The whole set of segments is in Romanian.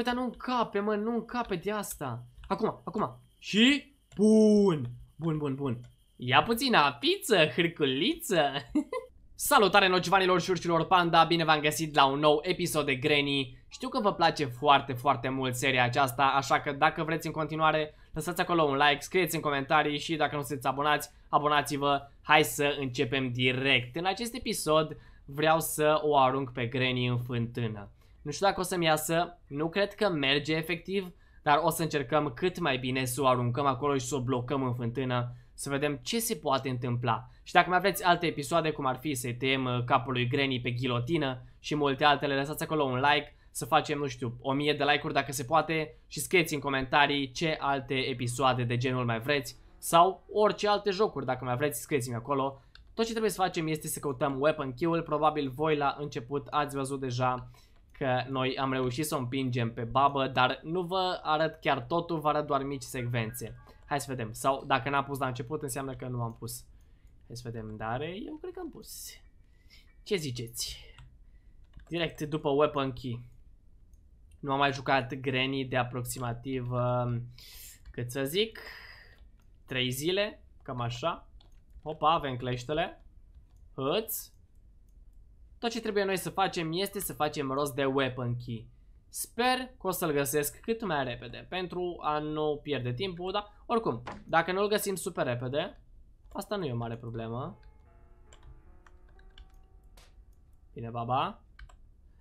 Băi, dar nu încape, mă, nu încape de asta. Acum, acum. Și? Bun. Bun, bun, bun. Ia puțină pizza, hârculiță. Salutare nocivanilor și urșilor panda, bine v-am găsit la un nou episod de Granny. Știu că vă place foarte, foarte mult seria aceasta, așa că dacă vreți în continuare, lăsați acolo un like, scrieți în comentarii și dacă nu sunteți abonați, abonați-vă. Hai să începem direct. În acest episod vreau să o arunc pe Granny în fântână. Nu știu dacă o să-mi iasă, nu cred că merge efectiv, dar o să încercăm cât mai bine să o aruncăm acolo și să o blocăm în fântână, să vedem ce se poate întâmpla. Și dacă mai aveți alte episoade, cum ar fi să-i tăiem capul lui Granny pe ghilotină și multe altele, lăsați acolo un like, să facem, nu știu, 1000 de like-uri dacă se poate și scrieți în comentarii ce alte episoade de genul mai vreți sau orice alte jocuri, dacă mai vreți, scrieți-mi acolo. Tot ce trebuie să facem este să căutăm weapon kill-ul, probabil voi la început ați văzut deja că noi am reușit să o împingem pe babă, dar nu vă arăt chiar totul, vă arăt doar mici secvențe. Hai să vedem. Sau dacă n-am pus la început, înseamnă că nu am pus. Hai să vedem, dar eu cred că am pus. Ce ziceți? Direct după Weapon Key. Nu am mai jucat Granny de aproximativ, uh, cât să zic, 3 zile, cam așa. Opa, avem cleștele. Hăți. Tot ce trebuie noi să facem este să facem rost de weapon key. Sper că o să-l găsesc cât mai repede pentru a nu pierde timpul, dar oricum, dacă nu-l găsim super repede, asta nu e o mare problemă. Bine, baba.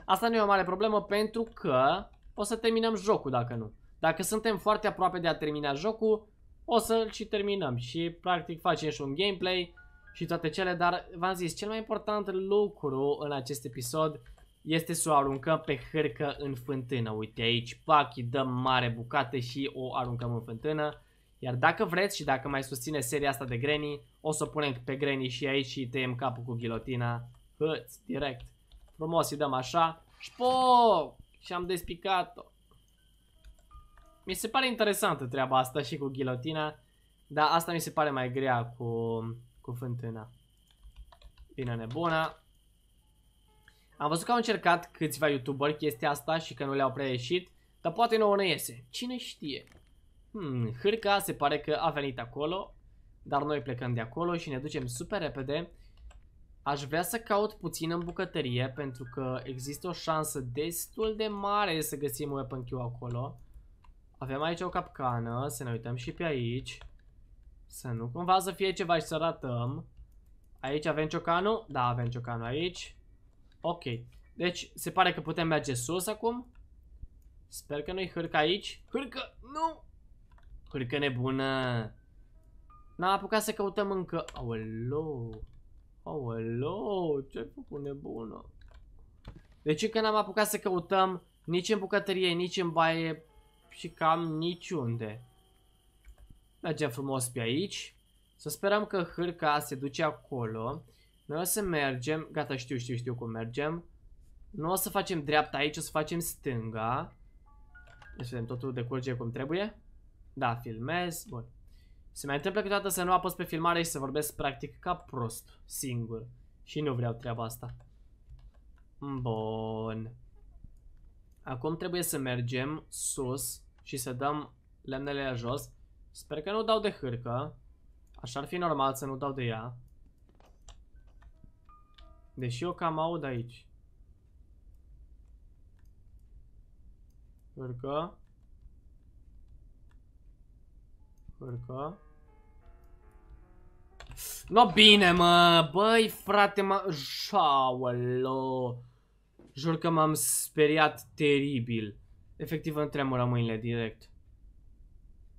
Asta nu e o mare problemă pentru că o să terminăm jocul dacă nu. Dacă suntem foarte aproape de a termina jocul, o să-l și terminăm și practic facem și un gameplay și toate cele, dar v-am zis, cel mai important lucru în acest episod este să o aruncăm pe hârcă în fântână. Uite aici, pac, îi dăm mare bucată și o aruncăm în fântână. Iar dacă vreți și dacă mai susține seria asta de Granny, o să o punem pe Granny și aici și tăiem capul cu ghilotina. Hăț, direct. Frumos îi dăm așa. Șpo! Și am despicat-o. Mi se pare interesantă treaba asta și cu ghilotina, dar asta mi se pare mai grea cu cu fântâna. Bine nebuna. Am văzut că au încercat câțiva youtuberi chestia asta și că nu le-au prea ieșit, dar poate nouă ne iese. Cine știe? Hmm, hârca se pare că a venit acolo, dar noi plecăm de acolo și ne ducem super repede. Aș vrea să caut puțin în bucătărie pentru că există o șansă destul de mare să găsim weapon Q acolo. Avem aici o capcană, să ne uităm și pe aici. Să nu cumva să fie ceva și să ratăm. Aici avem ciocanul. Da, avem ciocanul aici. Ok. Deci, se pare că putem merge sus acum. Sper că nu-i hârcă aici. Hârcă! Nu! Hârcă nebună! N-am apucat să căutăm încă... Aolo! Aolo! Ce-ai făcut nebună? Deci încă n-am apucat să căutăm nici în bucătărie, nici în baie și cam niciunde. Mergem frumos pe aici. Să sperăm că hârca se duce acolo. Noi o să mergem. Gata, știu, știu, știu cum mergem. Nu o să facem dreapta aici, o să facem stânga. Deci vedem, totul decurge cum trebuie. Da, filmez. Bun. Se mai întâmplă câteodată să nu apăs pe filmare și să vorbesc practic ca prost, singur. Și nu vreau treaba asta. Bun. Acum trebuie să mergem sus și să dăm lemnele la jos. Sper că nu dau de hârcă. Așa ar fi normal să nu dau de ea. Deși eu cam aud aici. Hârcă. Hârcă. No bine, mă! Băi, frate, mă... Șaolo! Jur că m-am speriat teribil. Efectiv, îmi tremură mâinile direct.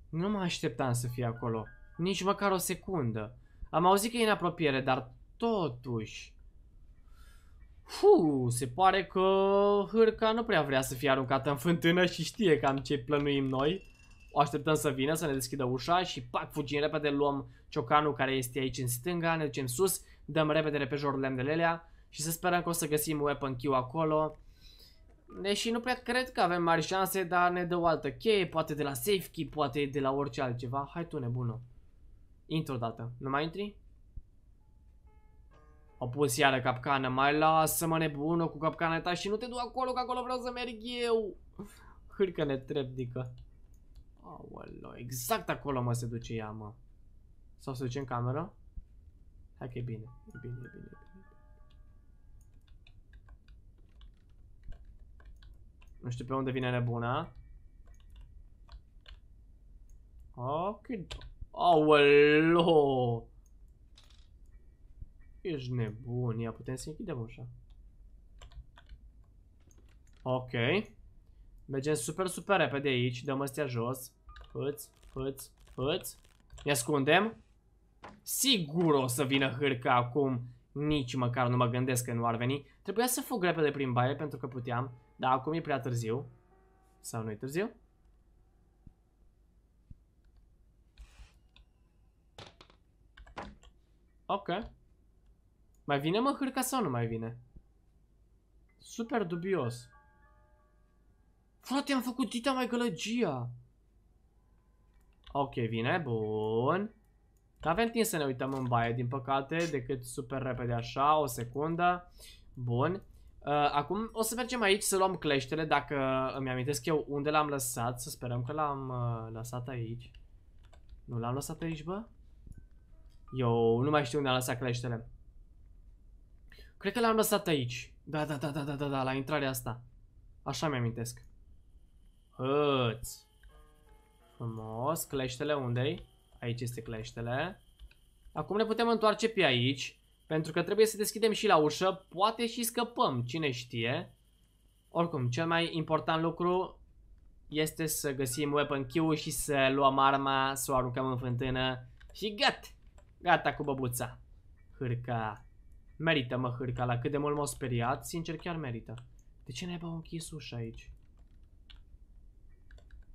Nu mă așteptam să fie acolo. Nici măcar o secundă. Am auzit că e în apropiere, dar totuși... Fu, se pare că hârca nu prea vrea să fie aruncată în fântână și știe cam ce plănuim noi. O așteptăm să vină, să ne deschidă ușa și pac, fugim repede, luăm ciocanul care este aici în stânga, ne ducem sus, dăm repede de lemnelelea și să sperăm că o să găsim weapon Q acolo Deși nu prea cred că avem mari șanse, dar ne dă o altă cheie, poate de la safe key, poate de la orice altceva. Hai tu, nebună. Intr-o dată. Nu mai intri? O pus iară capcană, mai lasă-mă nebună cu capcana ta și nu te du acolo, că acolo vreau să merg eu. Hârcă-ne trebnică. Aoleo, exact acolo mă se duce ea, mă. Sau se duce în cameră? Hai că e bine, e bine, e bine, e bine. Nu știu pe unde vine nebuna. Ok. Aolo! Ești nebun. Ia putem să închidem ușa. Ok. Mergem super, super repede aici. Dăm astea jos. Făți, făți, făți. Ne ascundem. Sigur o să vină hârca acum. Nici măcar nu mă gândesc că nu ar veni. Trebuia să fug repede prin baie pentru că puteam. Dar acum e prea târziu. Sau nu e târziu? Ok. Mai vine mă hârca sau nu mai vine? Super dubios. Frate, am făcut dita mai gălăgia. Ok, vine, bun. Dar avem timp să ne uităm în baie, din păcate, decât super repede așa, o secundă. Bun. Uh, acum o să mergem aici să luăm cleștele, dacă îmi amintesc eu unde l-am lăsat, să sperăm că l-am uh, lăsat aici. Nu l-am lăsat aici, bă? Eu nu mai știu unde am lăsat cleștele. Cred că l-am lăsat aici. Da, da, da, da, da, da, da, la intrarea asta. Așa mi-amintesc. Hăți. Frumos, cleștele unde-i? Aici este cleștele. Acum ne putem întoarce pe aici pentru că trebuie să deschidem și la ușă, poate și scăpăm, cine știe. Oricum, cel mai important lucru este să găsim weapon q și să luăm arma, să o aruncăm în fântână și gat! Gata cu băbuța. Hârca. Merită, mă, hârca, la cât de mult m-au speriat, sincer, chiar merită. De ce n-ai închis ușa aici?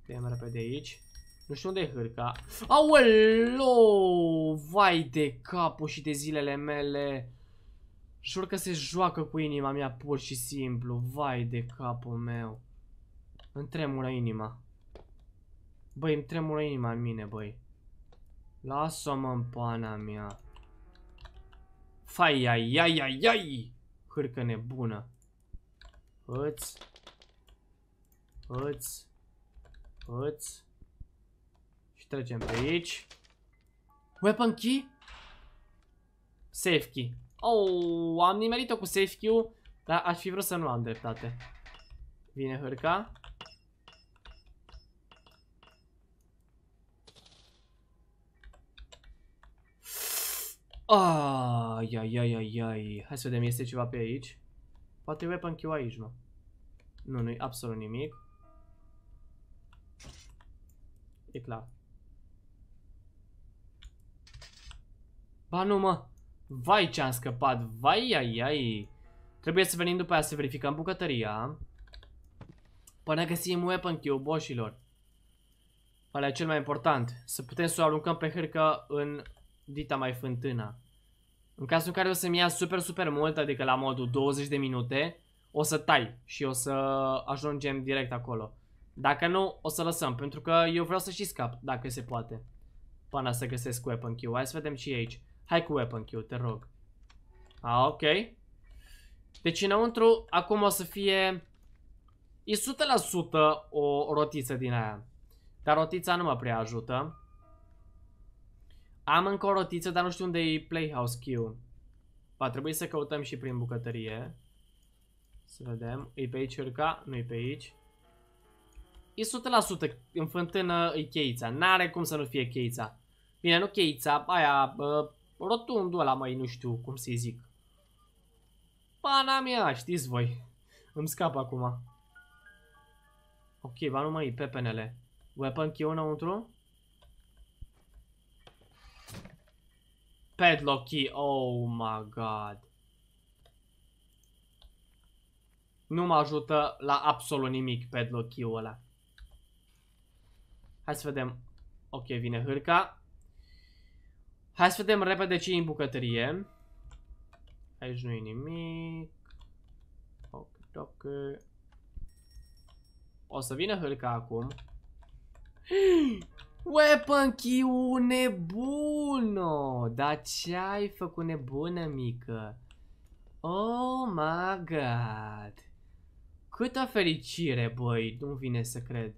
Dăm repede aici. Nu știu unde e hârca. Aolo! Vai de capul și de zilele mele. Jur că se joacă cu inima mea pur și simplu. Vai de capul meu. Îmi tremură inima. Băi, îmi tremură inima în mine, băi. Lasă-mă în pana mea. Fai, ai, ai, ai, ai! Hârcă nebună. Îți. Îți. Îți. Și trecem pe aici. Weapon key? Safe key. Oh, am nimerit-o cu safe key-ul, dar aș fi vrut să nu am dreptate. Vine hârca. Ai, ai, ai, ai, ai. Hai să vedem, este ceva pe aici. Poate weapon key aici, mă. Nu, nu-i absolut nimic. E clar. Ba nu mă! Vai ce am scăpat! Vai ai ai! Trebuie să venim după aia să verificăm bucătăria. Până găsim weapon cube boșilor. Alea cel mai important. Să putem să o aruncăm pe hârcă în dita mai fântâna. În cazul în care o să-mi ia super, super mult, adică la modul 20 de minute, o să tai și o să ajungem direct acolo. Dacă nu, o să lăsăm, pentru că eu vreau să și scap, dacă se poate. Până să găsesc weapon cube. Hai să vedem ce e aici. Hai cu weapon kill te rog. A, ok. Deci înăuntru acum o să fie... E 100% o rotiță din aia. Dar rotița nu mă prea ajută. Am încă o rotiță, dar nu știu unde e Playhouse kill. Va trebui să căutăm și prin bucătărie. Să vedem. E pe aici urca? Nu e pe aici. E 100% în fântână e cheița. N-are cum să nu fie cheița. Bine, nu cheița, aia, rotundul ăla, mai nu știu cum să-i zic. Pana mea, știți voi. Îmi scap acum. Ok, va numai pe PNL. Weapon key înăuntru? Padlock key, oh my god. Nu mă ajută la absolut nimic padlock key-ul ăla. Hai să vedem. Ok, vine hârca. Hai să vedem repede ce e în bucătărie. Aici nu e nimic. Ok, ok. O să vină hâlca acum. Weapon key nebună! Dar ce ai făcut nebună, mică? Oh my god! Câtă fericire, băi! Nu vine să cred.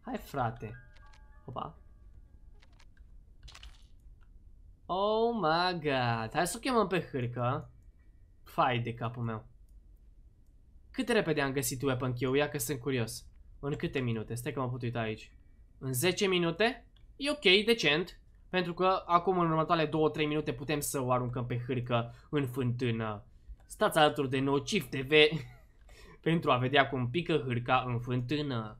Hai, frate! Opa! Oh my god. Hai să o chemăm pe hârcă. Fai de capul meu. Cât de repede am găsit weapon key Ia că sunt curios. În câte minute? Stai că m-am putut uita aici. În 10 minute? E ok, decent. Pentru că acum în următoarele 2-3 minute putem să o aruncăm pe hârcă în fântână. Stați alături de Nociv TV pentru a vedea cum pică hârca în fântână.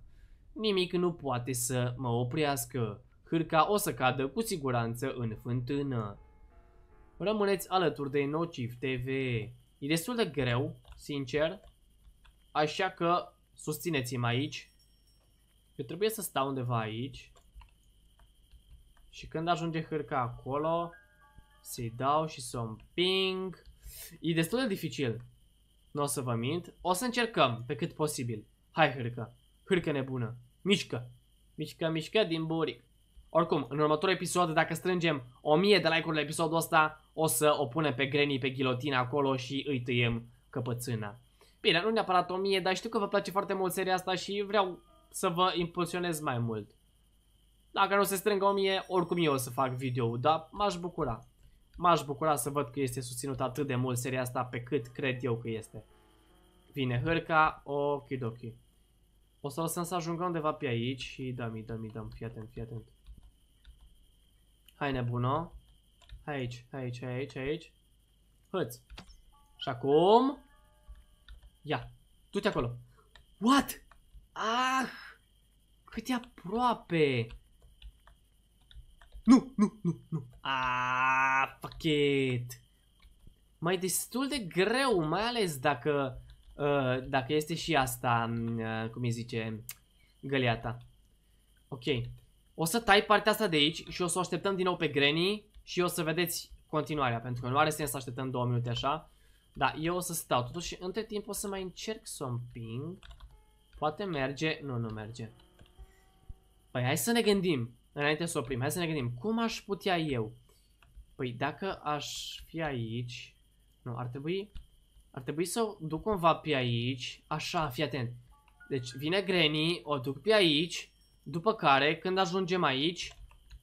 Nimic nu poate să mă oprească cârca o să cadă cu siguranță în fântână. Rămâneți alături de Nociv TV. E destul de greu, sincer, așa că susțineți-mă aici. Eu trebuie să stau undeva aici. Și când ajunge hârca acolo, să-i dau și să o împing. E destul de dificil. Nu o să vă mint. O să încercăm pe cât posibil. Hai hârca. Hârca nebună. Mișcă. Mișcă, mișcă din buric. Oricum, în următorul episod, dacă strângem 1000 de like-uri la episodul ăsta, o să o punem pe Granny pe ghilotina acolo și îi tăiem căpățâna. Bine, nu neapărat 1000, dar știu că vă place foarte mult seria asta și vreau să vă impulsionez mai mult. Dacă nu se strângă 1000, oricum eu o să fac video dar m-aș bucura. M-aș bucura să văd că este susținut atât de mult seria asta pe cât cred eu că este. Vine hârca, okidoki. O să lăsăm să ajungă undeva pe aici și dă-mi, dă-mi, dă-mi, fii atent, fii atent. Hai nebună. Aici, aici, aici, aici. Hăți. Și acum... Ia. Du-te acolo. What? Ah! Cât e aproape! Nu, nu, nu, nu. Ah, fuck it. Mai destul de greu, mai ales dacă... Uh, dacă este și asta, mm, uh, cum îi zice, găleata. Ok. O să tai partea asta de aici și o să o așteptăm din nou pe Granny și o să vedeți continuarea, pentru că nu are sens să așteptăm două minute așa. Da, eu o să stau. Totuși, între timp o să mai încerc să împing. Poate merge? Nu, nu merge. Păi hai să ne gândim, înainte să oprim, hai să ne gândim, cum aș putea eu? Păi dacă aș fi aici, nu, ar trebui, ar trebui să o duc cumva pe aici, așa, fii atent. Deci vine Granny, o duc pe aici, după care, când ajungem aici,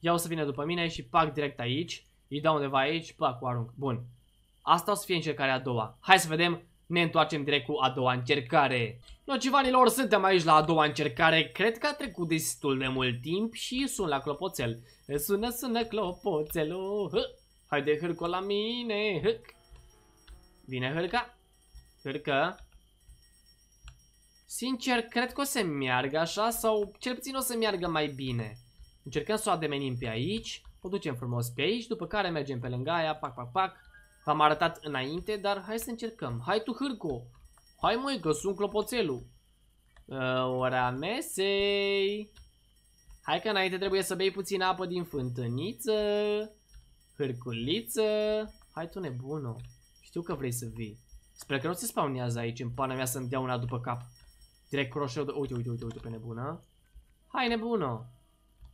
iau să vină după mine și pac direct aici. Îi dau undeva aici, pac, o arunc. Bun. Asta o să fie încercarea a doua. Hai să vedem, ne întoarcem direct cu a doua încercare. Nocivanilor, suntem aici la a doua încercare. Cred că a trecut destul de mult timp și sun la clopoțel. Sună, sună clopoțelul. Hă. de hârcă la mine. Hâc. Vine hârca. Hârcă. Sincer, cred că o să meargă așa sau cel puțin o să meargă mai bine. Încercăm să o ademenim pe aici, o ducem frumos pe aici, după care mergem pe lângă aia, pac, pac, pac. V-am arătat înainte, dar hai să încercăm. Hai tu, Hârco! Hai măi, că sunt clopoțelul. Uh, ora mesei! Hai că înainte trebuie să bei puțin apă din fântâniță. Hârculiță. Hai tu nebună. Știu că vrei să vii. Sper că nu se spawnează aici în pana mea să-mi dea una după cap. Direct croșeu, uite, uite, uite, uite pe nebună. Hai nebună!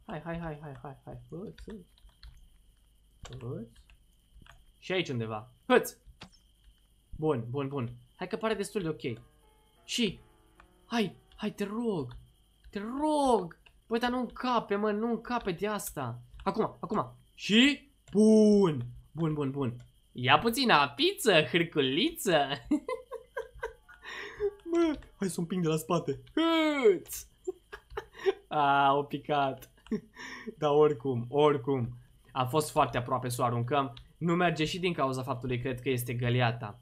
Hai, hai, hai, hai, hai, hai, hăț, hăț. Și aici undeva. Hăț! Bun, bun, bun. Hai că pare destul de ok. Și, hai, hai, te rog, te rog. Păi, dar nu încape, mă, nu încape de asta. Acum, acum. Și, bun, bun, bun, bun. Ia puțină apiță, hârculiță. Bă, hai să un ping de la spate. Hâț! A, o picat. Dar oricum, oricum. A fost foarte aproape să o aruncăm. Nu merge și din cauza faptului, cred că este găliata.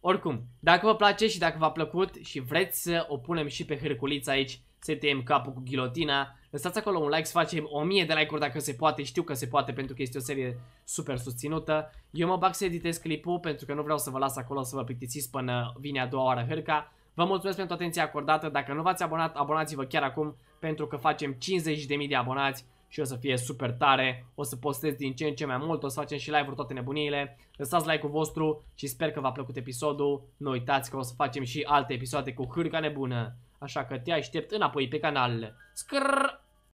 Oricum, dacă vă place și dacă v-a plăcut și vreți să o punem și pe hârculița aici, să tăiem capul cu ghilotina, lăsați acolo un like să facem 1000 de like-uri dacă se poate, știu că se poate pentru că este o serie super susținută. Eu mă bag să editez clipul pentru că nu vreau să vă las acolo să vă plictisiți până vine a doua oară hârca, Vă mulțumesc pentru atenția acordată. Dacă nu v-ați abonat, abonați-vă chiar acum pentru că facem 50.000 de abonați și o să fie super tare. O să postez din ce în ce mai mult, o să facem și live-uri toate nebuniile. Lăsați like-ul vostru și sper că v-a plăcut episodul. Nu uitați că o să facem și alte episoade cu hârca nebună. Așa că te aștept înapoi pe canal. Scrrr!